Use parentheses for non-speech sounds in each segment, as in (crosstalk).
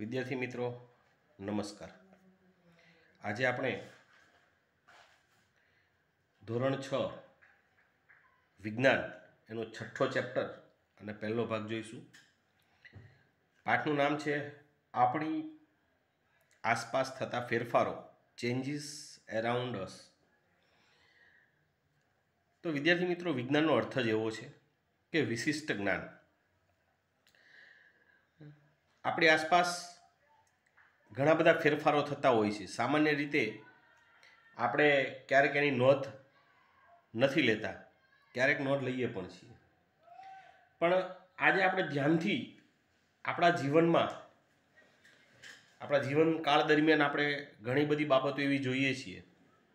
વિદ્યાર્થી મિત્રો નમસ્કાર આજે આપણે ધોરણ છ વિજ્ઞાન એનો છઠ્ઠો ચેપ્ટર અને પહેલો ભાગ જોઈશું પાઠનું નામ છે આપણી આસપાસ થતા ફેરફારો ચેન્જીસ એરાઉન્ડ અસ તો વિદ્યાર્થી મિત્રો વિજ્ઞાનનો અર્થ જ એવો છે કે વિશિષ્ટ જ્ઞાન આપણી આસપાસ ઘણા બધા ફેરફારો થતા હોય છે સામાન્ય રીતે આપણે ક્યારેક એની નોંધ નથી લેતા ક્યારેક નોંધ લઈએ પણ છીએ પણ આજે આપણે ધ્યાનથી આપણા જીવનમાં આપણા જીવનકાળ દરમિયાન આપણે ઘણી બધી બાબતો એવી જોઈએ છીએ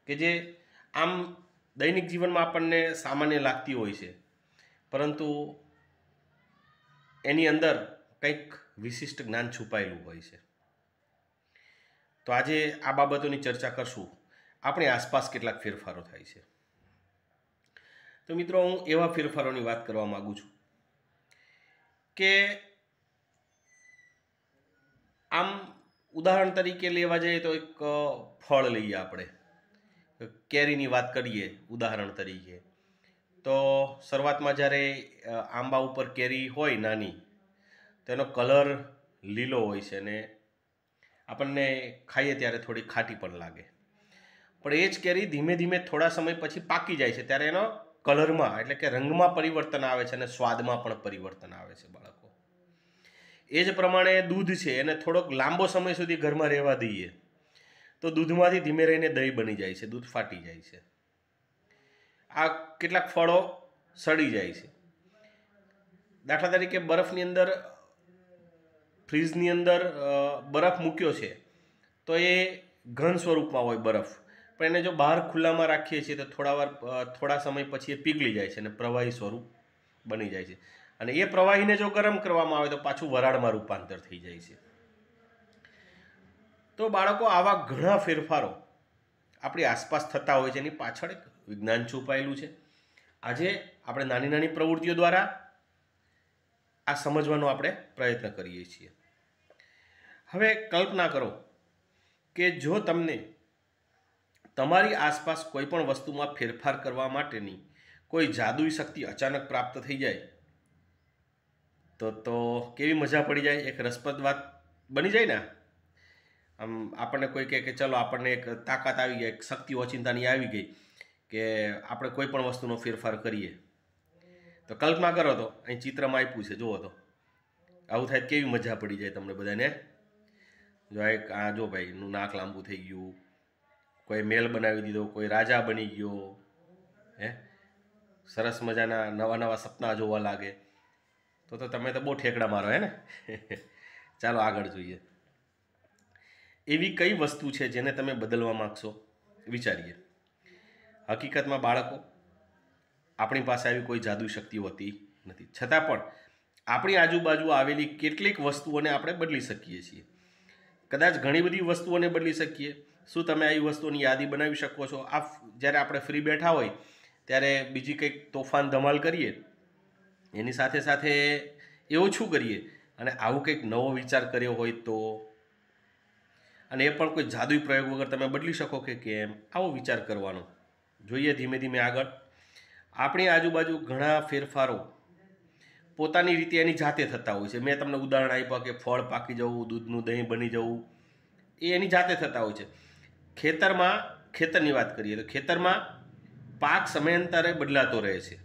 કે જે આમ દૈનિક જીવનમાં આપણને સામાન્ય લાગતી હોય છે પરંતુ એની અંદર કંઈક વિશિષ્ટ જ્ઞાન છુપાયેલું હોય છે તો આજે આ બાબતોની ચર્ચા કરશું આપણી આસપાસ કેટલાક ફેરફારો થાય છે તો મિત્રો હું એવા ફેરફારોની વાત કરવા માગું છું કે આમ ઉદાહરણ તરીકે લેવા જઈએ તો એક ફળ લઈએ આપણે કેરીની વાત કરીએ ઉદાહરણ તરીકે તો શરૂઆતમાં જ્યારે આંબા ઉપર કેરી હોય નાની તેનો કલર લીલો હોય છે ને આપણને ખાઈએ ત્યારે થોડી ખાટી પણ લાગે પણ એ જ કેરી ધીમે ધીમે થોડા સમય પછી પાકી જાય છે ત્યારે એનો કલરમાં એટલે કે રંગમાં પરિવર્તન આવે છે અને સ્વાદમાં પણ પરિવર્તન આવે છે બાળકો એ જ પ્રમાણે દૂધ છે એને થોડોક લાંબો સમય સુધી ઘરમાં રહેવા દઈએ તો દૂધમાંથી ધીમે રહીને દહીં બની જાય છે દૂધ ફાટી જાય છે આ કેટલાક ફળો સડી જાય છે દાખલા તરીકે બરફની અંદર ફ્રીજની અંદર બરફ મૂક્યો છે તો એ ઘન સ્વરૂપમાં હોય બરફ પણ એને જો બહાર ખુલ્લામાં રાખીએ છીએ તો થોડા વાર થોડા સમય પછી એ પીગળી જાય છે અને પ્રવાહી સ્વરૂપ બની જાય છે અને એ પ્રવાહીને જો ગરમ કરવામાં આવે તો પાછું વરાળમાં રૂપાંતર થઈ જાય છે તો બાળકો આવા ઘણા ફેરફારો આપણી આસપાસ થતા હોય છે એની પાછળ એક વિજ્ઞાન છુપાયેલું છે આજે આપણે નાની નાની પ્રવૃત્તિઓ દ્વારા આ સમજવાનો આપણે પ્રયત્ન કરીએ છીએ હવે કલ્પના કરો કે જો તમને તમારી આસપાસ કોઈ પણ વસ્તુમાં ફેરફાર કરવા માટેની કોઈ જાદુઈ શક્તિ અચાનક પ્રાપ્ત થઈ જાય તો તો કેવી મજા પડી જાય એક રસપ્રદ વાત બની જાય ને આમ આપણને કોઈ કહે કે ચલો આપણને એક તાકાત આવી ગઈ એક શક્તિ ઓચિંતાની આવી ગઈ કે આપણે કોઈ પણ વસ્તુનો ફેરફાર કરીએ તો કલ્પના કરો તો અહીં ચિત્રમાં આપ્યું છે જુઓ તો આવું થાય કેવી મજા પડી જાય તમને બધાને જો આ જો ભાઈનું નાક લાંબુ થઈ ગયું કોઈ મેલ બનાવી દીધો કોઈ રાજા બની ગયો હે સરસ મજાના નવા નવા સપના જોવા લાગે તો તો તમે તો બહુ ઠેકડા મારો હે ને (laughs) ચાલો આગળ જોઈએ એવી કઈ વસ્તુ છે જેને તમે બદલવા માગશો વિચારીએ હકીકતમાં બાળકો આપણી પાસે આવી કોઈ જાદુ શક્તિ હોતી નથી છતાં પણ આપણી આજુબાજુ આવેલી કેટલીક વસ્તુઓને આપણે બદલી શકીએ છીએ કદાચ ઘણી બધી વસ્તુઓને બદલી શકીએ શું તમે આવી વસ્તુઓની યાદી બનાવી શકો છો આ જ્યારે આપણે ફ્રી બેઠા હોય ત્યારે બીજી કંઈક તોફાન ધમાલ કરીએ એની સાથે સાથે એવું શું કરીએ અને આવું કંઈક નવો વિચાર કર્યો હોય તો અને એ પણ કોઈ જાદુઈ પ્રયોગ વગર તમે બદલી શકો કે કેમ આવો વિચાર કરવાનો જોઈએ ધીમે ધીમે આગળ આપણી આજુબાજુ ઘણા ફેરફારો પોતાની રીતે એની જાતે થતા હોય છે મેં તમને ઉદાહરણ આપ્યા કે ફળ પાકી જવું દૂધનું દહીં બની જવું એ એની જાતે થતા હોય છે ખેતરમાં ખેતરની વાત કરીએ તો ખેતરમાં પાક સમયાંતરે બદલાતો રહે છે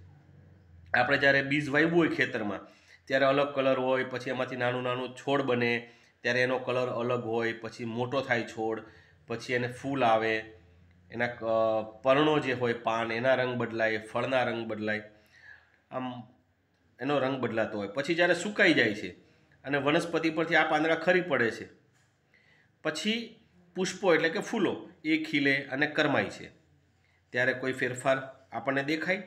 આપણે જ્યારે બીજ વાવ્યું હોય ખેતરમાં ત્યારે અલગ કલર હોય પછી એમાંથી નાનું નાનું છોડ બને ત્યારે એનો કલર અલગ હોય પછી મોટો થાય છોડ પછી એને ફૂલ આવે એના પર્ણો જે હોય પાન એના રંગ બદલાય ફળના રંગ બદલાય આમ એનો રંગ બદલાતો હોય પછી જ્યારે સુકાઈ જાય છે અને વનસ્પતિ પરથી આ પાંદડા ખરી પડે છે પછી પુષ્પો એટલે કે ફૂલો એ ખીલે અને કરમાય છે ત્યારે કોઈ ફેરફાર આપણને દેખાય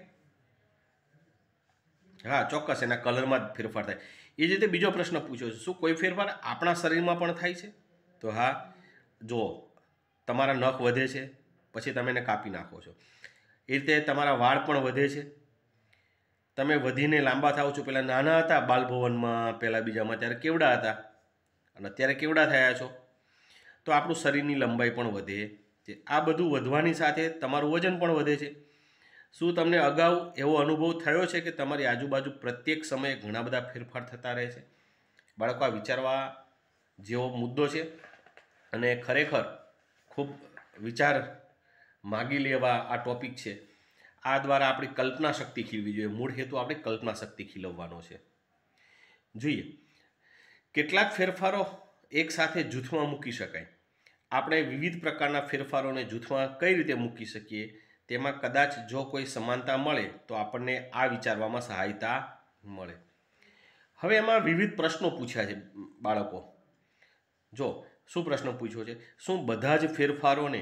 હા ચોક્કસ એના કલરમાં જ ફેરફાર થાય એ જ રીતે બીજો પ્રશ્ન પૂછ્યો છે શું કોઈ ફેરફાર આપણા શરીરમાં પણ થાય છે તો હા જો તમારા નખ વધે છે પછી તમે એને કાપી નાખો છો એ રીતે તમારા વાળ પણ વધે છે તમે વધીને લાંબા થાવ છો પહેલાં નાના હતા બાલભવનમાં પહેલાં બીજામાં ત્યારે કેવડા હતા અને અત્યારે કેવડા થયા છો તો આપણું શરીરની લંબાઈ પણ વધે છે આ બધું વધવાની સાથે તમારું વજન પણ વધે છે શું તમને અગાઉ એવો અનુભવ થયો છે કે તમારી આજુબાજુ પ્રત્યેક સમયે ઘણા બધા ફેરફાર થતા રહે છે બાળકો આ વિચારવા જેવો મુદ્દો છે અને ખરેખર ખૂબ વિચાર માગી લેવા આ ટોપિક છે આ દ્વારા આપણી કલ્પના શક્તિ ખીલવી જોઈએ મૂળ હેતુ આપણે કલ્પના શક્તિ ખીલવવાનો છે જોઈએ કેટલાક ફેરફારો એકસાથે જૂથમાં મૂકી શકાય આપણે વિવિધ પ્રકારના ફેરફારોને જૂથમાં કઈ રીતે મૂકી શકીએ તેમાં કદાચ જો કોઈ સમાનતા મળે તો આપણને આ વિચારવામાં સહાયતા મળે હવે એમાં વિવિધ પ્રશ્નો પૂછ્યા છે બાળકો જો શું પ્રશ્ન પૂછ્યો છે શું બધા જ ફેરફારોને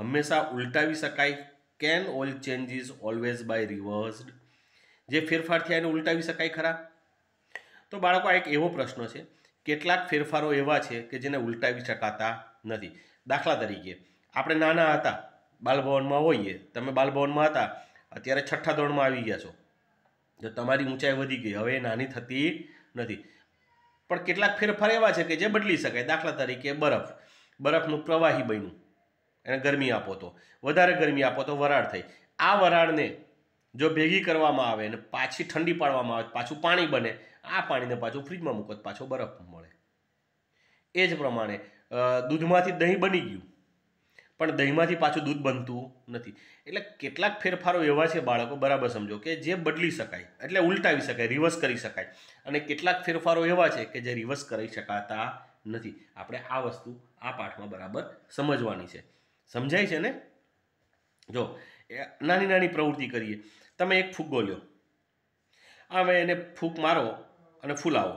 હંમેશા ઉલટાવી શકાય can all changes always by reversed જે ફેરફાર થયા એને ઉલટાવી શકાય ખરા તો બાળકો આ એક એવો પ્રશ્ન છે કેટલાક ફેરફારો એવા છે કે જેને ઉલટાવી શકાતા નથી દાખલા તરીકે આપણે નાના હતા બાલભવનમાં હોઈએ તમે બાલભવનમાં હતા અત્યારે છઠ્ઠા ધોરણમાં આવી ગયા છો તો તમારી ઊંચાઈ વધી ગઈ હવે નાની થતી નથી પણ કેટલાક ફેરફાર એવા છે કે જે બદલી શકાય દાખલા તરીકે બરફ બરફનું પ્રવાહી બન્યું એને ગરમી આપો તો વધારે ગરમી આપો તો વરાળ થઈ આ વરાળને જો ભેગી કરવામાં આવે અને પાછી ઠંડી પાડવામાં આવે પાછું પાણી બને આ પાણીને પાછું ફ્રીજમાં મૂકો તો પાછો બરફ મળે એ જ પ્રમાણે દૂધમાંથી દહીં બની ગયું પણ દહીંમાંથી પાછું દૂધ બનતું નથી એટલે કેટલાક ફેરફારો એવા છે બાળકો બરાબર સમજો કે જે બદલી શકાય એટલે ઉલટાવી શકાય રિવર્સ કરી શકાય અને કેટલાક ફેરફારો એવા છે કે જે રિવર્સ કરી શકાતા નથી આપણે આ વસ્તુ આ પાઠમાં બરાબર સમજવાની છે સમજાય છે ને જો નાની નાની પ્રવૃત્તિ કરીએ તમે એક ફૂગ્ગો લ્યો હવે એને ફૂંક મારો અને ફૂલાવો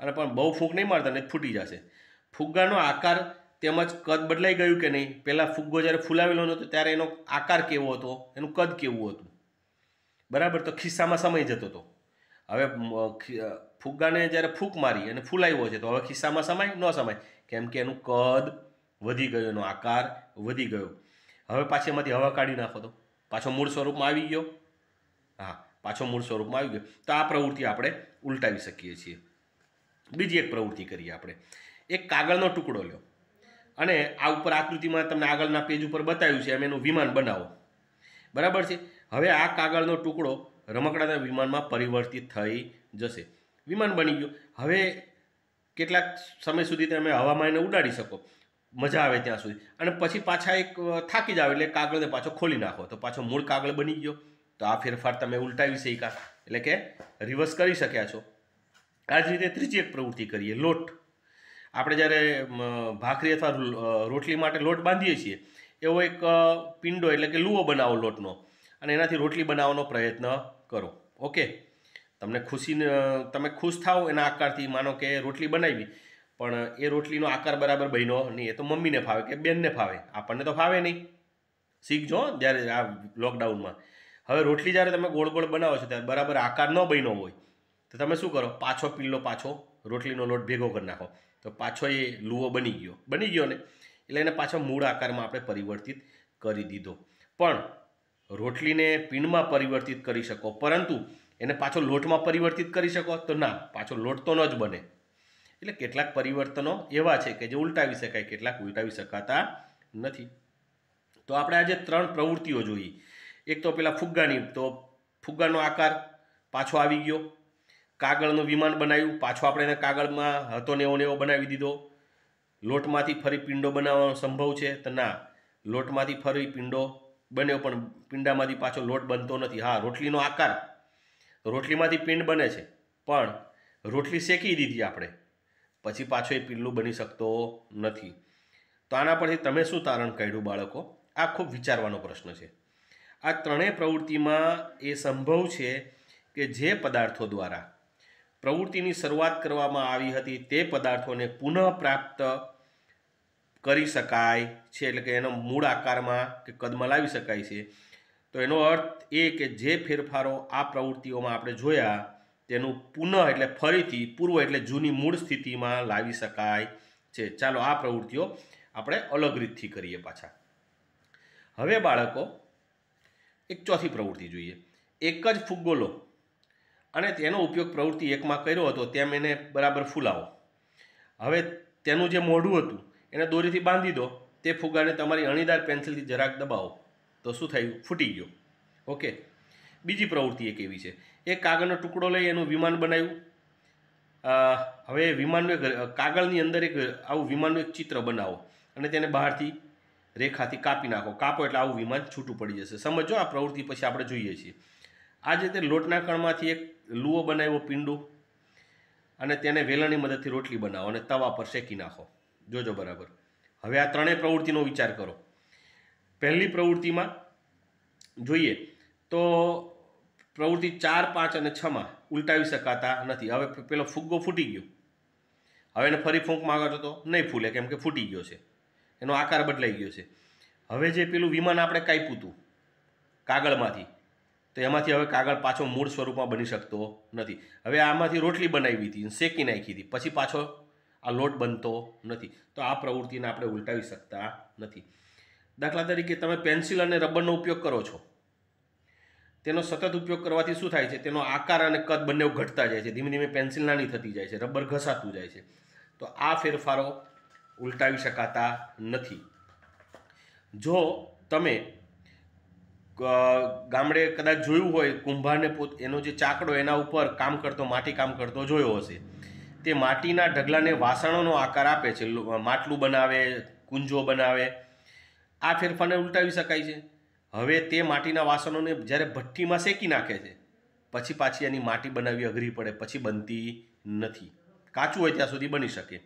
અને પણ બહુ ફૂંક નહીં મારતા ને ફૂટી જશે ફુગ્ગાનો આકાર તેમજ કદ બદલાઈ ગયું કે નહીં પહેલાં ફુગ્ગો જ્યારે ફૂલાવેલો નહોતો ત્યારે એનો આકાર કેવો હતો એનું કદ કેવું હતું બરાબર તો ખિસ્સામાં સમય જતો હતો હવે ફુગ્ગાને જ્યારે ફૂંક મારી અને ફૂલાવ્યો છે તો હવે ખિસ્સામાં સમાય ન સમાય કેમ કે એનું કદ વધી ગયો એનો આકાર વધી ગયો હવે પાછી એમાંથી હવા કાઢી નાખો તો પાછો મૂળ સ્વરૂપમાં આવી ગયો હા પાછો મૂળ સ્વરૂપમાં આવી ગયો તો આ પ્રવૃત્તિ આપણે ઉલટાવી શકીએ છીએ બીજી એક પ્રવૃત્તિ કરીએ આપણે એક કાગળનો ટુકડો લ્યો અને આ ઉપર આકૃતિમાં તમને આગળના પેજ ઉપર બતાવ્યું છે એમ એનું વિમાન બનાવો બરાબર છે હવે આ કાગળનો ટુકડો રમકડાના વિમાનમાં પરિવર્તિત થઈ જશે વિમાન બની ગયું હવે કેટલાક સમય સુધી તમે હવામાં એને ઉડાડી શકો મજા આવે ત્યાં સુધી અને પછી પાછા એક થાકી જાવ એટલે કાગળને પાછો ખોલી નાખો તો પાછો મૂળ કાગળ બની ગયો તો આ ફેરફાર તમે ઉલટાવી શક્યા એટલે કે રિવર્સ કરી શક્યા છો આ જ રીતે ત્રીજી એક પ્રવૃત્તિ કરીએ લોટ આપણે જ્યારે ભાખરી અથવા રોટલી માટે લોટ બાંધીએ છીએ એવો એક પિંડો એટલે કે લૂવો બનાવો લોટનો અને એનાથી રોટલી બનાવવાનો પ્રયત્ન કરો ઓકે તમને ખુશી તમે ખુશ થાઓ એના આકારથી માનો કે રોટલી બનાવી પણ એ રોટલીનો આકાર બરાબર બન્યો નહીં એ તો મમ્મીને ફાવે કે બેનને ફાવે આપણને તો ફાવે નહીં શીખજો જ્યારે આ લોકડાઉનમાં હવે રોટલી જ્યારે તમે ગોળ ગોળ બનાવો છો ત્યારે બરાબર આકાર ન બન્યો હોય તો તમે શું કરો પાછો પીલો પાછો રોટલીનો લોટ ભેગો કરી નાખો તો પાછો એ લુવો બની ગયો બની ગયો ને એટલે એને પાછો મૂળ આકારમાં આપણે પરિવર્તિત કરી દીધો પણ રોટલીને પીણમાં પરિવર્તિત કરી શકો પરંતુ એને પાછો લોટમાં પરિવર્તિત કરી શકો તો ના પાછો લોટ તો ન જ બને એટલે કેટલાક પરિવર્તનો એવા છે કે જે ઉલટાવી શકાય કેટલાક ઉલટાવી શકાતા નથી તો આપણે આજે ત્રણ પ્રવૃત્તિઓ જોઈએ એક તો પેલા ફુગ્ગાની તો ફુગ્ગાનો આકાર પાછો આવી ગયો કાગળનું વિમાન બનાવ્યું પાછો આપણે એને કાગળમાં હતો ને એવો ને એવો બનાવી દીધો લોટમાંથી ફરી પિંડો બનાવવાનો સંભવ છે તો ના લોટમાંથી ફરી પિંડો બન્યો પણ પિંડામાંથી પાછો લોટ બનતો નથી હા રોટલીનો આકાર રોટલીમાંથી પિંડ બને છે પણ રોટલી શેકી દીધી આપણે પછી પાછો એ પિલ્લું બની શકતો નથી તો આના પરથી તમે શું તારણ કાઢ્યું બાળકો આ ખૂબ વિચારવાનો પ્રશ્ન છે આ ત્રણેય પ્રવૃત્તિમાં એ સંભવ છે કે જે પદાર્થો દ્વારા પ્રવૃત્તિની શરૂઆત કરવામાં આવી હતી તે પદાર્થોને પુનઃપ્રાપ્ત કરી શકાય છે એટલે કે એનો મૂળ આકારમાં કે કદમાં લાવી શકાય છે તો એનો અર્થ એ કે જે ફેરફારો આ પ્રવૃત્તિઓમાં આપણે જોયા તેનું પુનઃ એટલે ફરીથી પૂર્વ એટલે જૂની મૂળ સ્થિતિમાં લાવી શકાય છે ચાલો આ પ્રવૃત્તિઓ આપણે અલગ રીતથી કરીએ પાછા હવે બાળકો એક ચોથી પ્રવૃત્તિ જોઈએ એક જ ફુગ્ગો લો અને તેનો ઉપયોગ પ્રવૃત્તિ એકમાં કર્યો હતો તેમ એને બરાબર ફૂલાવો હવે તેનું જે મોઢું હતું એને દોરીથી બાંધી દો તે ફુગ્ગાને તમારી અણીદાર પેન્સિલથી જરાક દબાવો તો શું થયું ફૂટી ગયો ઓકે બીજી પ્રવૃત્તિ એક એવી છે એક કાગળનો ટુકડો લઈ એનું વિમાન બનાવ્યું હવે વિમાનનું એક કાગળની અંદર એક આવું વિમાનનું એક ચિત્ર બનાવો અને તેને બહારથી રેખાથી કાપી નાખો કાપો એટલે આવું વિમાન છૂટું પડી જશે સમજો આ પ્રવૃત્તિ પછી આપણે જોઈએ છીએ આ જ રીતે લોટના કણમાંથી એક લુઓ બનાવ્યો પીંડો અને તેને વેલણની મદદથી રોટલી બનાવો અને તવા પર શેકી નાખો જોજો બરાબર હવે આ ત્રણેય પ્રવૃત્તિનો વિચાર કરો પહેલી પ્રવૃત્તિમાં જોઈએ તો પ્રવૃત્તિ ચાર પાંચ અને છમાં ઉલટાવી શકાતા નથી હવે પેલો ફુગ્ગો ફૂટી ગયો હવે એને ફરી ફૂંક માગો તો નહીં ફૂલે કેમ કે ફૂટી ગયો છે એનો આકાર બદલાઈ ગયો છે હવે જે પેલું વિમાન આપણે કાપ્યું હતું કાગળમાંથી તો એમાંથી હવે કાગળ પાછો મૂળ સ્વરૂપમાં બની શકતો નથી હવે આમાંથી રોટલી બનાવી હતી શેકી નાખી હતી પછી પાછો આ લોટ બનતો નથી તો આ પ્રવૃત્તિને આપણે ઉલટાવી શકતા નથી દાખલા તરીકે તમે પેન્સિલ અને રબરનો ઉપયોગ કરો છો તેનો સતત ઉપયોગ કરવાથી શું થાય છે તેનો આકાર અને કદ બંને ઘટતા જાય છે ધીમે ધીમે પેન્સિલ નાની થતી જાય છે રબર ઘસાતું જાય છે તો આ ફેરફારો ઉલટાવી શકાતા નથી જો તમે ગામડે કદાચ જોયું હોય કુંભારને પોત એનો જે ચાકડો એના ઉપર કામ કરતો માટી કામ કરતો જોયો હશે તે માટીના ઢગલાને વાસણોનો આકાર આપે છે માટલું બનાવે કુંજો બનાવે આ ફેરફારને ઉલટાવી શકાય છે હવે તે માટીના વાસણોને જ્યારે ભઠ્ઠીમાં શેકી નાખે છે પછી પાછી એની માટી બનાવવી અઘરી પડે પછી બનતી નથી કાચું હોય ત્યાં સુધી બની શકે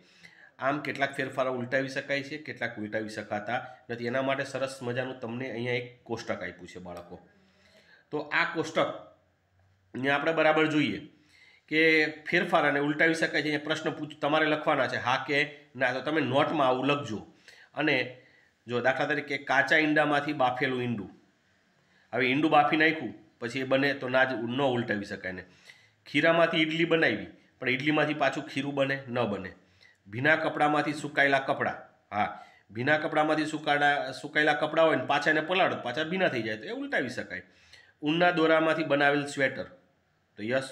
આમ કેટલાક ફેરફારો ઉલટાવી શકાય છે કેટલાક ઉલટાવી શકાતા નથી એના માટે સરસ મજાનું તમને અહીંયા એક કોષ્ટક આપ્યું છે બાળકો તો આ કોષ્ટક કોષ્ટકને આપણે બરાબર જોઈએ કે ફેરફાર અને ઉલટાવી શકાય છે અહીંયા પ્રશ્ન પૂછ તમારે લખવાના છે હા કે ના તો તમે નોટમાં આવું લખજો અને જો દાખલા તરીકે કાચા ઈંડામાંથી બાફેલું ઈંડું હવે ઈંડું બાફી નાખ્યું પછી એ બને તો ના જ ન ઉલટાવી શકાય ને ખીરામાંથી ઈડલી બનાવી પણ ઈડલીમાંથી પાછું ખીરું બને ન બને ભીના કપડામાંથી સુકાયેલા કપડાં હા ભીના કપડામાંથી સુકાડા સુકાયેલા કપડાં હોય ને પાછા એને પલાળો પાછા ભીના થઈ જાય તો એ ઉલટાવી શકાય ઊનના દોરામાંથી બનાવેલ સ્વેટર તો યસ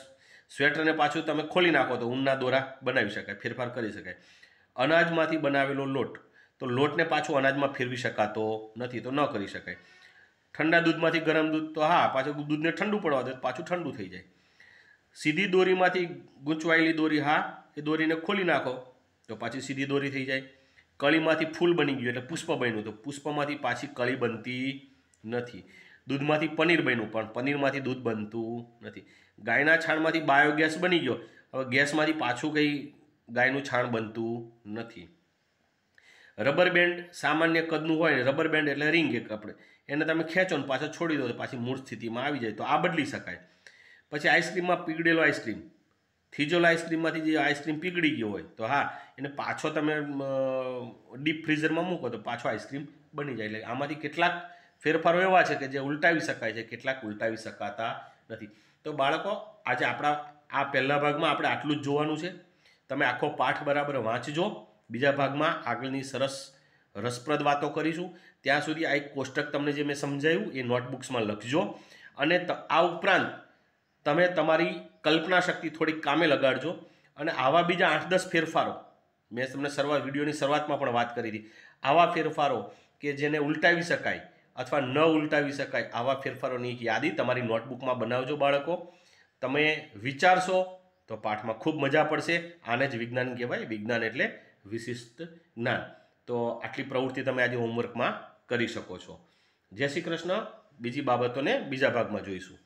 સ્વેટરને પાછું તમે ખોલી નાખો તો ઊનના દોરા બનાવી શકાય ફેરફાર કરી શકાય અનાજમાંથી બનાવેલો લોટ તો લોટને પાછું અનાજમાં ફેરવી શકાતો નથી તો ન કરી શકાય ઠંડા દૂધમાંથી ગરમ દૂધ તો હા પાછું દૂધને ઠંડુ પડવા દે પાછું ઠંડુ થઈ જાય સીધી દોરીમાંથી ગૂંચવાયેલી દોરી હા એ દોરીને ખોલી નાખો તો પાછી સીધી દોરી થઈ જાય કળીમાંથી ફૂલ બની ગયું એટલે પુષ્પ બન્યું તો પુષ્પમાંથી પાછી કળી બનતી નથી દૂધમાંથી પનીર બન્યું પણ પનીરમાંથી દૂધ બનતું નથી ગાયના છાણમાંથી બાયોગેસ બની ગયો હવે ગેસમાંથી પાછું કંઈ ગાયનું છાણ બનતું નથી રબર બેન્ડ સામાન્ય કદનું હોય ને રબર બેન્ડ એટલે રિંગ એક આપણે એને તમે ખેંચો ને પાછો છોડી દો તો પાછી મૂળ સ્થિતિમાં આવી જાય તો આ બદલી શકાય પછી આઈસ્ક્રીમમાં પીગળેલો આઈસ્ક્રીમ થીજોલા આઈસ્ક્રીમમાંથી જે આઈસ્ક્રીમ પીગળી ગયો હોય તો હા એને પાછો તમે ડીપ ફ્રીઝરમાં મૂકો તો પાછો આઈસ્ક્રીમ બની જાય એટલે આમાંથી કેટલાક ફેરફારો એવા છે કે જે ઉલટાવી શકાય છે કેટલાક ઉલટાવી શકાતા નથી તો બાળકો આજે આપણા આ પહેલા ભાગમાં આપણે આટલું જ જોવાનું છે તમે આખો પાઠ બરાબર વાંચજો બીજા ભાગમાં આગળની સરસ રસપ્રદ વાતો કરીશું ત્યાં સુધી આ એક કોષ્ટક તમને જે મેં સમજાયું એ નોટબુક્સમાં લખજો અને આ ઉપરાંત તમે તમારી કલ્પના શક્તિ થોડીક કામે લગાડજો અને આવા બીજા આઠ દસ ફેરફારો મેં તમને સર્વા વિડીયોની શરૂઆતમાં પણ વાત કરી હતી આવા ફેરફારો કે જેને ઉલટાવી શકાય અથવા ન ઉલટાવી શકાય આવા ફેરફારોની યાદી તમારી નોટબુકમાં બનાવજો બાળકો તમે વિચારશો તો પાઠમાં ખૂબ મજા પડશે આને જ વિજ્ઞાન કહેવાય વિજ્ઞાન એટલે વિશિષ્ટ જ્ઞાન તો આટલી પ્રવૃત્તિ તમે આજે હોમવર્કમાં કરી શકો છો જય શ્રી કૃષ્ણ બીજી બાબતોને બીજા ભાગમાં જોઈશું